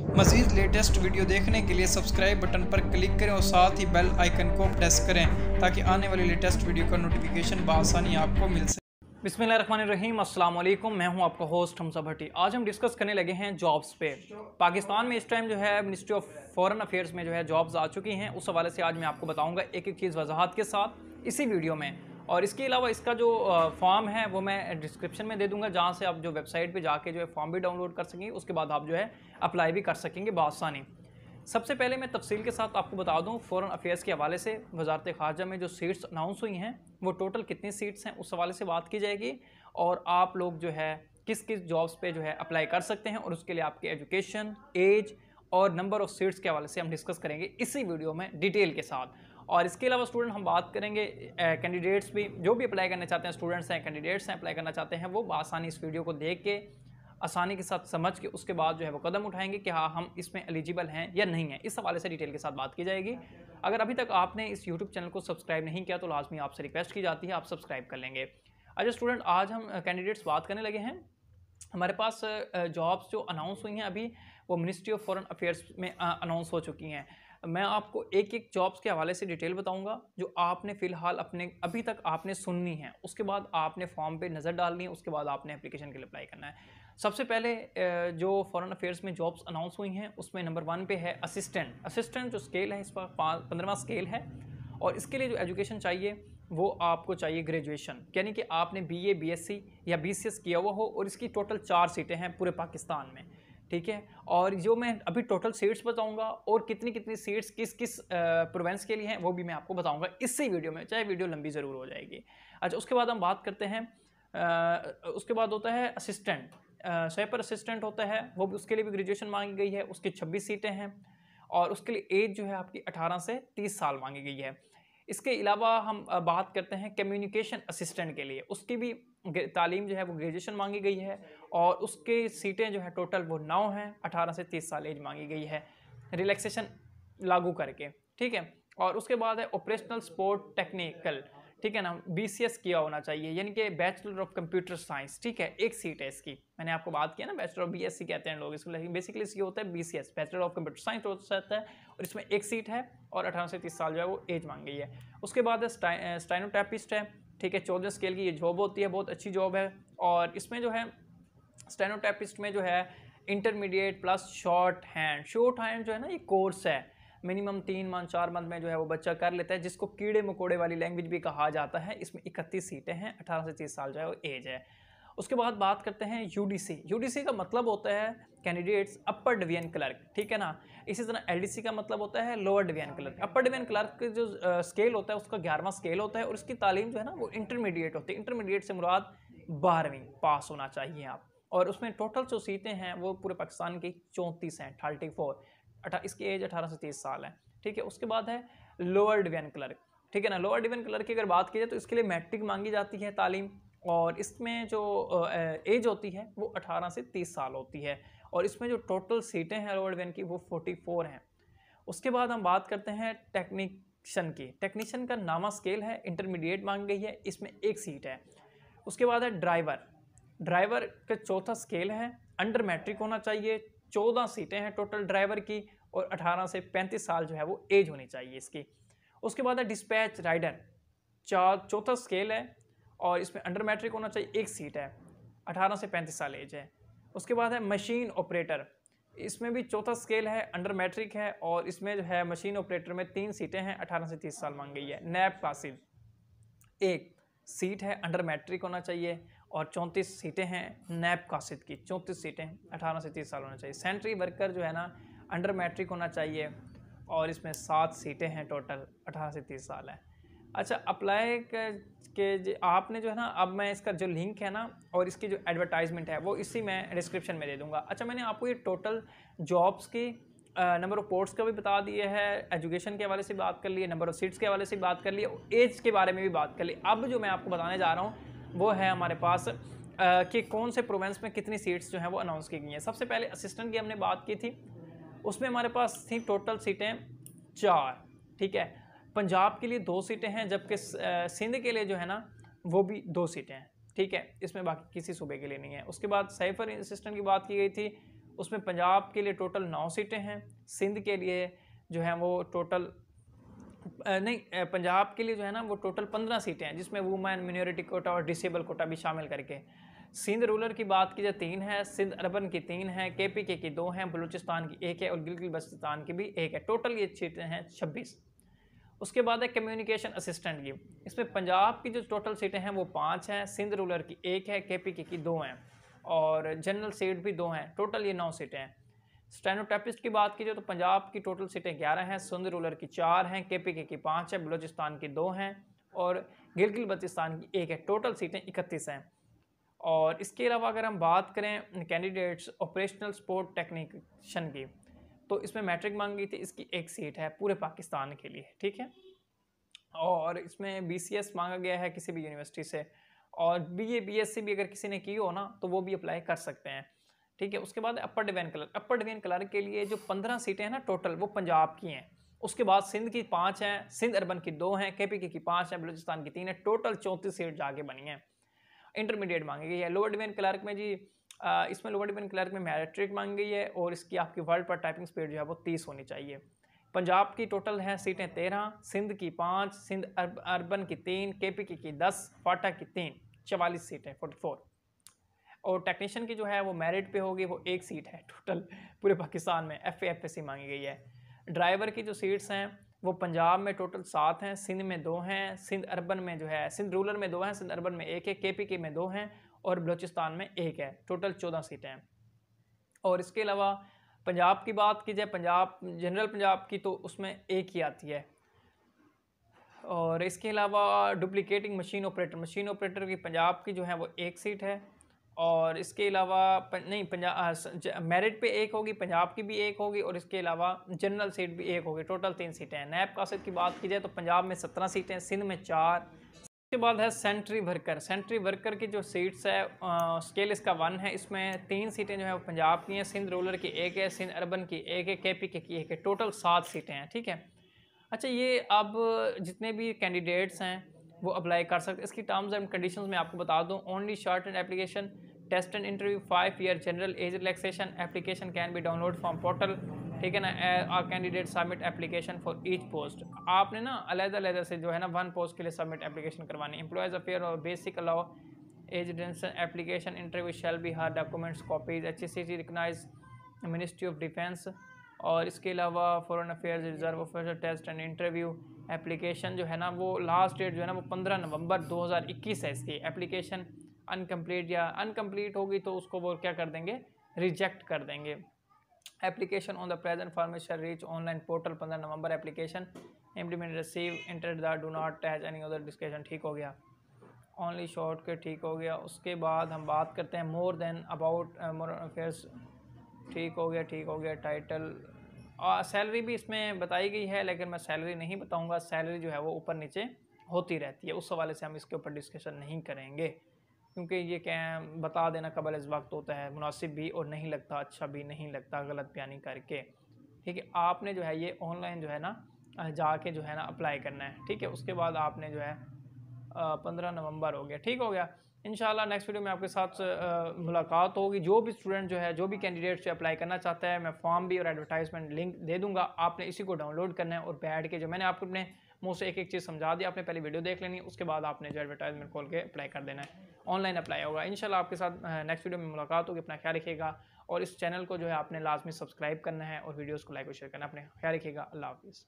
मजीद latest video देखने के लिए सब्सक्राइब बटन पर क्लिक करें और साथ ही बेल आइकन को प्रेस करें ताकि आने वाली लेटेस्ट वीडियो का नोटिफिकेशन बसानी आपको मिल सके रहीम अस्सलाम वालेकुम मैं हूं आपका होस्ट हमसा भट्टी आज हम डिस्कस करने लगे हैं जॉब्स पे पाकिस्तान में इस टाइम जो है मिनिस्ट्री ऑफ फॉरेन अफेयर्स में जो है जॉब्स आ चुकी हैं उस हवाले से आज मैं आपको बताऊंगा एक एक चीज़ वजाहत के साथ इसी वीडियो में और इसके अलावा इसका जो फॉर्म है वो मैं डिस्क्रिप्शन में दे दूंगा जहाँ से आप जो वेबसाइट पे जाके जो है फॉर्म भी डाउनलोड कर सकेंगे उसके बाद आप जो है अप्लाई भी कर सकेंगे बासानी सबसे पहले मैं तफसील के साथ आपको बता दूँ फ़ौरन अफेयर्स के हवाले से वजारत खारजा में जो सीट्स अनाउंस हुई हैं वो टोटल कितनी सीट्स हैं उस हवाले से बात की जाएगी और आप लोग जो है किस किस जॉब्स पर जो है अप्लाई कर सकते हैं और उसके लिए आपके एजुकेशन एज और नंबर ऑफ़ सीट्स के हवाले से हम डिस्कस करेंगे इसी वीडियो में डिटेल के साथ और इसके अलावा स्टूडेंट हम बात करेंगे कैंडिडेट्स भी जो भी अप्लाई करना चाहते हैं स्टूडेंट्स हैं कैंडिडेट्स हैं अप्लाई करना चाहते हैं वो आसानी इस वीडियो को देख के आसानी के साथ समझ के उसके बाद जो है वो कदम उठाएंगे कि हाँ हम इसमें एलिजिबल हैं या नहीं है इस हवाले से डिटेल के साथ बात की जाएगी अगर अभी तक आपने इस यूट्यूब चैनल को सब्सक्राइब नहीं किया तो लाजमी आपसे रिक्वेस्ट की जाती है आप सब्सक्राइब कर लेंगे अच्छा स्टूडेंट आज हम कैंडिडेट्स बात करने लगे हैं हमारे पास जॉब्स जो अनाउंस हुई हैं अभी वो मिनिस्ट्री ऑफ फॉरेन अफेयर्स में अनाउंस हो चुकी हैं मैं आपको एक एक जॉब्स के हवाले से डिटेल बताऊंगा जो आपने फ़िलहाल अपने अभी तक आपने सुननी है उसके बाद आपने फॉर्म पे नज़र डालनी है उसके बाद आपने एप्लीकेशन के लिए अप्लाई करना है सबसे पहले जो फॉरेन अफेयर्स में जॉब्स अनाउंस हुई हैं उसमें नंबर वन पे है असिस्टेंट असिस्टेंट जो स्केल है इस पर पंद्रवा स्केल है और इसके लिए जो एजुकेशन चाहिए वो आपको चाहिए ग्रेजुएशन यानी कि आपने बी ए या बी किया हुआ हो और इसकी टोटल चार सीटें हैं पूरे पाकिस्तान में ठीक है और जो मैं अभी टोटल सीट्स बताऊंगा और कितनी कितनी सीट्स किस किस प्रोवेंस के लिए हैं वो भी मैं आपको बताऊंगा इसी वीडियो में चाहे वीडियो लंबी ज़रूर हो जाएगी अच्छा उसके बाद हम बात करते हैं आ, उसके बाद होता है असिस्टेंट स्वेपर असिस्टेंट होता है वो भी उसके लिए भी ग्रेजुएशन मांगी गई है उसकी छब्बीस सीटें हैं और उसके लिए एज जो है आपकी अठारह से तीस साल मांगी गई है इसके अलावा हम बात करते हैं कम्युनिकेशन असिस्टेंट के लिए उसकी भी तालीम जो है वो ग्रेजुएशन मांगी गई है और उसके सीटें जो है टोटल वो नौ हैं अठारह से तीस साल एज मांगी गई है रिलैक्सेशन लागू करके ठीक है और उसके बाद है ऑपरेशनल स्पोर्ट टेक्निकल ठीक है ना बी किया होना चाहिए यानी कि बैचलर ऑफ कंप्यूटर साइंस ठीक है एक सीट है इसकी मैंने आपको बात किया ना बैचलर ऑफ बी कहते हैं लोग इसको लेकिन बेसिकली इसकी होता है एस बैचलर ऑफ कंप्यूटर साइंस हो सकता है और इसमें एक सीट है और अठारह से तीस साल जो है वो एज मांग गई है उसके बाद है स्टाइनोटैपिस्ट है ठीक है चौदह स्केल की ये जॉब होती है बहुत अच्छी जॉब है और इसमें जो है स्टेनोटाइपिस्ट में जो है intermediate plus short hand short hand जो है ना ये कोर्स है मिनिमम तीन मंथ चार मंथ में जो है वो बच्चा कर लेता है जिसको कीड़े मकोड़े वाली लैंग्वेज भी कहा जाता है इसमें इकतीस सीटें हैं अठारह से तीस साल जो है वो एज है उसके बाद बात करते हैं यू यूडीसी का मतलब होता है कैंडिडेट्स अपर डिवीजन क्लर्क ठीक है ना इसी तरह एलडीसी का मतलब होता है lower division clerk upper division clerk का जो स्केल होता है उसका ग्यारहवां स्केल होता है और इसकी तालीम जो है ना वो इंटरमीडिएट होती है इंटरमीडिएट से मुराद बारहवीं पास होना चाहिए आप और उसमें टोटल जो सीटें हैं वो पूरे पाकिस्तान की चौंतीस हैं थर्टी फोर अठा इसकी एज अठारह से तीस साल है ठीक है उसके बाद है लोअर डिवीजन क्लर्क ठीक है ना लोअर डिवीजन क्लर्क की अगर बात की जाए तो इसके लिए मैट्रिक मांगी जाती है तालीम और इसमें जो एज होती है वो अठारह से तीस साल होती है और इसमें जो टोटल सीटें हैं लोअर डिवीजन की वो फोर्टी फोर हैं उसके बाद हम बात करते हैं टेक्नीशन की टेक्नीशियन का नामा स्केल है इंटरमीडिएट मांगी गई है इसमें एक सीट है उसके बाद है ड्राइवर ड्राइवर का चौथा स्केल है अंडर मैट्रिक होना चाहिए चौदह सीटें हैं टोटल ड्राइवर की और अठारह से पैंतीस साल जो है वो एज होनी चाहिए इसकी उसके बाद है डिस्पैच राइडर चार चौथा स्केल है और इसमें अंडर मैट्रिक होना चाहिए एक सीट है अठारह से पैंतीस साल एज है उसके बाद है मशीन ऑपरेटर इसमें भी चौथा स्केल है अंडर मैट्रिक है और इसमें जो है मशीन ऑपरेटर में तीन सीटें हैं अठारह से तीस साल मांग गई है नैब कासिद एक सीट है अंडर मैट्रिक होना चाहिए और 34 सीटें हैं नैब कासिद की 34 सीटें अठारह से तीस साल होना चाहिए सेंट्री वर्कर जो है ना अंडर मैट्रिक होना चाहिए और इसमें सात सीटें हैं टोटल अठारह से तीस साल है अच्छा अप्लाई के आपने जो है ना अब मैं इसका जो लिंक है ना और इसकी जो एडवर्टाइजमेंट है वो इसी मैं डिस्क्रिप्शन में दे दूँगा अच्छा मैंने आपको ये टोटल जॉब्स की नंबर ऑफ़ पोर्ट्स का भी बता दिए है एजुकेशन के हवाले से बात कर ली नंबर ऑफ़ सीट्स के हवाले से बात कर ली एज के बारे में भी बात कर ली अब जो मैं आपको बताने जा रहा हूँ वो है हमारे पास कि कौन से प्रोवेंस में कितनी सीट्स जो हैं वो अनाउंस की गई हैं सबसे पहले असिस्टेंट की हमने बात की थी उसमें हमारे पास थी टोटल सीटें चार ठीक है पंजाब के लिए दो सीटें हैं जबकि सिंध के लिए जो है ना वो भी दो सीटें हैं ठीक है इसमें बाकी किसी सूबे के लिए नहीं है उसके बाद सैफर असिस्टेंट की बात की गई थी उसमें पंजाब के लिए टोटल नौ सीटें हैं सिंध के लिए जो है वो टोटल नहीं पंजाब के लिए जो है ना वो टोटल पंद्रह सीटें हैं जिसमें वुमेन मिनोरिटी कोटा और डिसेबल कोटा भी शामिल करके सिंध रूलर की बात की जाए तीन है सिंध अरबन की तीन है के पी के की दो हैं बलूचिस्तान की एक है और गिलगिल बस्तिस्तान की भी एक है टोटल ये सीटें हैं छब्बीस उसके बाद है कम्युनिकेशन असिस्टेंट की इसमें पंजाब की जो टोटल सीटें हैं वो पाँच हैं सिंध रूलर की एक है के पी के की दो हैं और जनरल सीट भी दो हैं टोटल ये नौ सीटें हैं स्टेनोटेपिस्ट की बात कीजिए तो पंजाब की टोटल सीटें ग्यारह हैं सिंध रूलर की चार हैं के पी के की पाँच है बलोचिस्तान की दो हैं और गिलगिल बल्तिस्तान की एक है टोटल सीटें इकतीस हैं और इसके अलावा अगर हम बात करें कैंडिडेट्स ऑपरेशनल स्पोर्ट टेक्निकशन की तो इसमें मैट्रिक मांगी थी इसकी एक सीट है पूरे पाकिस्तान के लिए ठीक है और इसमें बी मांगा गया है किसी भी यूनिवर्सिटी से और B A B S C भी अगर किसी ने की हो ना तो वो भी अप्लाई कर सकते हैं ठीक है उसके बाद upper division clerk upper division clerk के लिए जो पंद्रह सीटें हैं ना टोटल वो पंजाब की हैं उसके बाद सिंध की पाँच हैं सिंध अर्बन की दो हैं के पी की पाँच हैं बलूचिस्तान की तीन है टोटल चौंतीस सीट जाके बनी हैं इंटरमीडिएट मांगी गई है लोअर डिवेन क्लर्क में जी इसमें लोअर डिवेन क्लर्क में मैरिट्रिक मांगी गई है और इसकी आपकी वर्ल्ड पर टाइपिंग स्पीड जो है वो तीस होनी चाहिए पंजाब की टोटल हैं सीटें तेरह सिंध की पाँच सिंध अरबन अर्बन की तीन के पी की, की दस फाटा की तीन चवालीस सीटें फोर्टी फोर और टेक्नीशियन की जो है वो मेरिट पे होगी वो एक सीट है टोटल पूरे पाकिस्तान में एफ एफ सी मांगी गई है ड्राइवर की जो सीट्स हैं वो पंजाब में टोटल सात हैं सिंध में दो हैं सिंध अर्बन में जो है सिंध रूरल में दो हैं सिंध अर्बन में एक है के पी के में दो हैं और बलूचिस्तान में एक है टोटल चौदह सीटें हैं और इसके अलावा पंजाब की बात की जाए पंजाब जनरल पंजाब की तो उसमें एक ही आती है और इसके अलावा duplicating machine operator machine operator की पंजाब की जो है वो एक सीट है और इसके अलावा नहीं पंजाब मेरिट पे एक होगी पंजाब की भी एक होगी और इसके अलावा जनरल सीट भी एक होगी टोटल तीन सीटें हैं नैब कासद की बात की जाए तो पंजाब में सत्रह सीटें सिंध में चार उसके बाद है सेंट्री वर्कर सेंट्री वर्कर की जो सीट्स है आ, स्केल इसका वन है इसमें तीन सीटें जो है वो पंजाब की हैं सिंध रूलर की एक है सिंध अर्बन की एक है के पी के की एक है टोटल सात सीटें हैं ठीक है अच्छा ये अब जितने भी कैंडिडेट्स हैं वो अप्लाई कर सकते इसकी टर्म्स एंड कंडीशंस मैं आपको बता दूं only short and application test and interview five year general age relaxation application can be download from portal ठीक है ना a candidate submit application for each post आपने ना अलग अलग से जो है ना वन पोस्ट के लिए सबमिट एप्लीकेशन करवानी एम्प्लॉयज़ अफेयर और basic allow age application interview shall be हर documents copies H S C recognise ministry of defence और इसके अलावा foreign affair reserve officer test and interview application जो है ना वो लास्ट डेट जो है ना वो पंद्रह नवंबर दो हज़ार इक्कीस है इसकी एप्लीकेशन अनकम्प्लीट या अनकम्प्लीट होगी तो उसको वो क्या कर देंगे रिजेक्ट कर देंगे application on the present formation reach online portal पंद्रह नवंबर application implement receive interest that do not has any other discussion ठीक हो गया ओनली शॉर्ट के ठीक हो गया उसके बाद हम बात करते हैं more than about more affairs ठीक हो गया ठीक हो गया टाइटल सैलरी uh, भी इसमें बताई गई है लेकिन मैं सैलरी नहीं बताऊँगा सैलरी जो है वो ऊपर नीचे होती रहती है उस हवाले से हम इसके ऊपर डिस्कशन नहीं करेंगे क्योंकि ये क्या बता देना कबल इस वक्त होता है मुनासिब भी और नहीं लगता अच्छा भी नहीं लगता गलत बयानी करके ठीक है आपने जो है ये ऑनलाइन जो है ना जाके जो है ना अप्लाई करना है ठीक है उसके बाद आपने जो है पंद्रह नवंबर हो गया ठीक हो गया इन नेक्स्ट वीडियो में आपके साथ मुलाकात होगी जो भी स्टूडेंट जो है जो भी कैंडिडेट से अप्लाई करना चाहता है मैं फॉर्म भी और एडवर्टाइजमेंट लिंक दे दूंगा आपने इसी को डाउनलोड करना है और बैठ के जो मैंने आपको अपने मुँह से एक एक चीज़ समझा दी आपने पहले वीडियो देख लेनी उसके बाद आपने जो एडवर्टाइजमेंट खोल के अप्लाई कर देना है ऑनलाइन अप्लाई होगा इन आपके साथ नेक्स्ट वीडियो में मुलाकात होगी अपना ख्याल रखिएगा और इस चैनल को जो है आपने लाजमी सब्सक्राइब करना है और वीडियोज़ को लाइक और शेयर करना अपने ख्याल रखिएगा अल्लाह हाफिज़